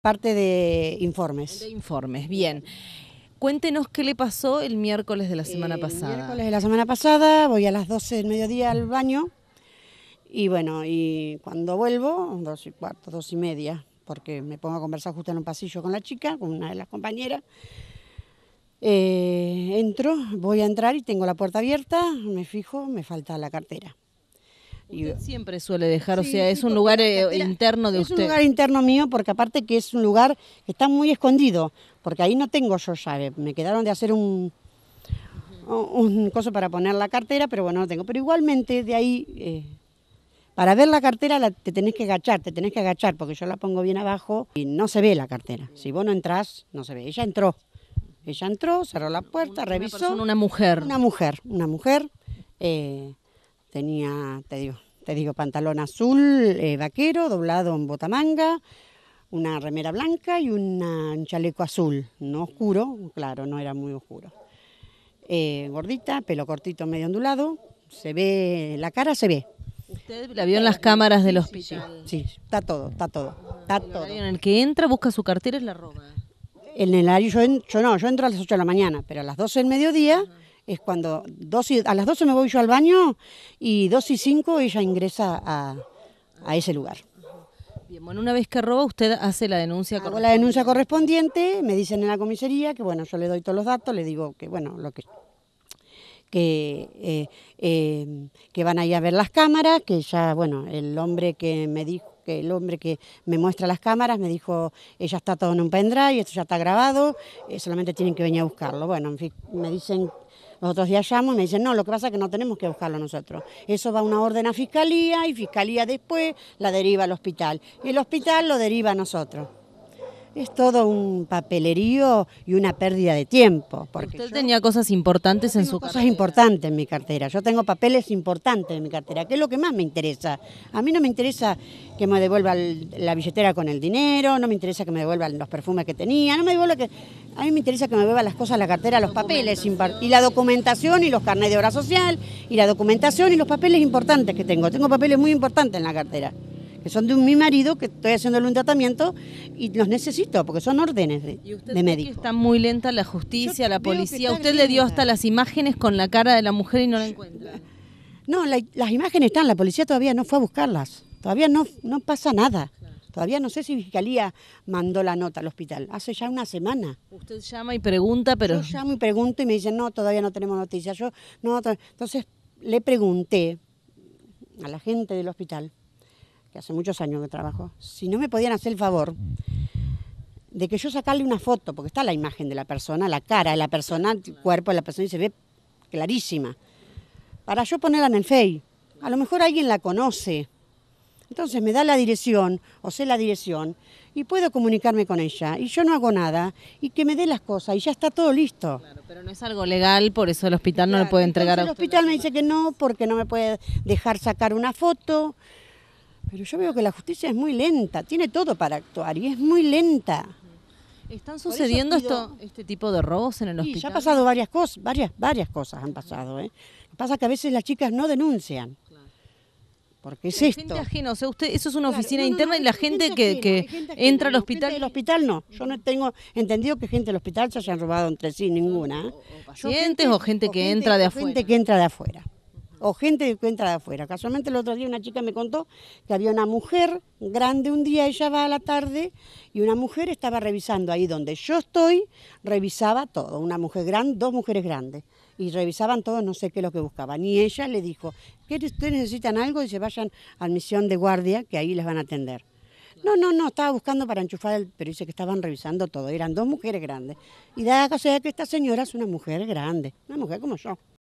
parte de informes. informes, bien. Cuéntenos qué le pasó el miércoles de la semana pasada. El miércoles de la semana pasada, voy a las 12 del mediodía al baño y bueno, y cuando vuelvo, dos y cuarto, dos y media, porque me pongo a conversar justo en un pasillo con la chica, con una de las compañeras. Eh, entro, voy a entrar y tengo la puerta abierta, me fijo, me falta la cartera siempre suele dejar, o sea, es un lugar eh, interno de usted. Es un lugar interno mío porque aparte que es un lugar que está muy escondido, porque ahí no tengo yo llave, me quedaron de hacer un, un coso para poner la cartera, pero bueno, no tengo. Pero igualmente de ahí, eh, para ver la cartera la, te tenés que agachar, te tenés que agachar, porque yo la pongo bien abajo y no se ve la cartera. Si vos no entrás, no se ve. Ella entró. Ella entró, cerró la puerta, revisó. Una, una mujer. Una mujer, una mujer. Eh, Tenía, te digo, te digo pantalón azul eh, vaquero, doblado en botamanga, una remera blanca y un chaleco azul, no oscuro, claro, no era muy oscuro. Eh, gordita, pelo cortito medio ondulado, se ve, la cara se ve. Usted la vio en las cámaras del hospital. Sí, está todo, está todo, está todo. En el que entra, busca su cartera y la roba. En el área, yo, yo, no, yo entro a las 8 de la mañana, pero a las 12 del mediodía es cuando a las 12 me voy yo al baño y 2 y 5 ella ingresa a, ese lugar. Bien, bueno, una vez que roba, usted hace la denuncia Hago correspondiente. la denuncia correspondiente, me dicen en la comisaría que, bueno, yo le doy todos los datos, le digo que, bueno, lo que que, eh, eh, que van a ir a ver las cámaras, que ya, bueno, el hombre que me dijo que el hombre que me muestra las cámaras me dijo, ella está todo en un pendrive, esto ya está grabado, eh, solamente tienen que venir a buscarlo. Bueno, me dicen, los otros días llamo y me dicen, no, lo que pasa es que no tenemos que buscarlo nosotros. Eso va a una orden a fiscalía y fiscalía después la deriva al hospital. Y el hospital lo deriva a nosotros es todo un papelerío y una pérdida de tiempo. Porque Usted tenía cosas importantes en su cosas cartera. Cosas importantes en mi cartera. Yo tengo papeles importantes en mi cartera, que es lo que más me interesa. A mí no me interesa que me devuelva la billetera con el dinero, no me interesa que me devuelvan los perfumes que tenía, no me que. A mí me interesa que me devuelvan las cosas, la cartera, los papeles, y la documentación y los carnets de obra social, y la documentación y los papeles importantes que tengo. Tengo papeles muy importantes en la cartera que son de mi marido, que estoy haciéndole un tratamiento y los necesito porque son órdenes de, ¿Y usted médico. Está muy lenta la justicia, la policía. Usted le dio hasta las imágenes con la cara de la mujer y no la encuentra. No, las imágenes están, la policía todavía no fue a buscarlas, todavía no, no pasa nada. Todavía no sé si Fiscalía mandó la nota al hospital. Hace ya una semana. Usted llama y pregunta, pero... Yo llamo y pregunto y me dicen, no, todavía no tenemos noticias. Yo, no, entonces le pregunté a la gente del hospital que hace muchos años que trabajo, si no me podían hacer el favor de que yo sacarle una foto, porque está la imagen de la persona, la cara de la persona, el cuerpo de la persona y se ve clarísima, para yo ponerla en el FEI. A lo mejor alguien la conoce. Entonces me da la dirección, o sé la dirección, y puedo comunicarme con ella, y yo no hago nada, y que me dé las cosas, y ya está todo listo. Claro, pero no es algo legal, por eso el hospital no lo puede entregar a El hospital me dice que no, porque no me puede dejar sacar una foto, pero yo veo que la justicia es muy lenta, tiene todo para actuar y es muy lenta. ¿Están sucediendo esto, este tipo de robos en el hospital? Sí, ya ha pasado varias cosas, varias, varias cosas han pasado. ¿eh? pasa que a veces las chicas no denuncian. Porque es esto. Gente ajena, o sea, usted, eso es una oficina interna y la gente, que, que entra al hospital. el hospital no, yo no tengo entendido que gente del hospital se hayan robado entre sí ninguna. O, gente, que entra de afuera. Gente que entra de afuera o gente que entra de afuera. Casualmente el otro día una chica me contó que había una mujer grande un día, ella va a la tarde y una mujer estaba revisando ahí donde yo estoy, revisaba todo, una mujer grande, dos mujeres grandes y revisaban todo, no sé qué es lo que buscaban. Y ella le dijo, ustedes necesitan algo y se vayan a misión de guardia, que ahí les van a atender. No, no, no, estaba buscando para enchufar, el, pero dice que estaban revisando todo, eran dos mujeres grandes. Y da la casualidad que esta señora es una mujer grande, una mujer como yo.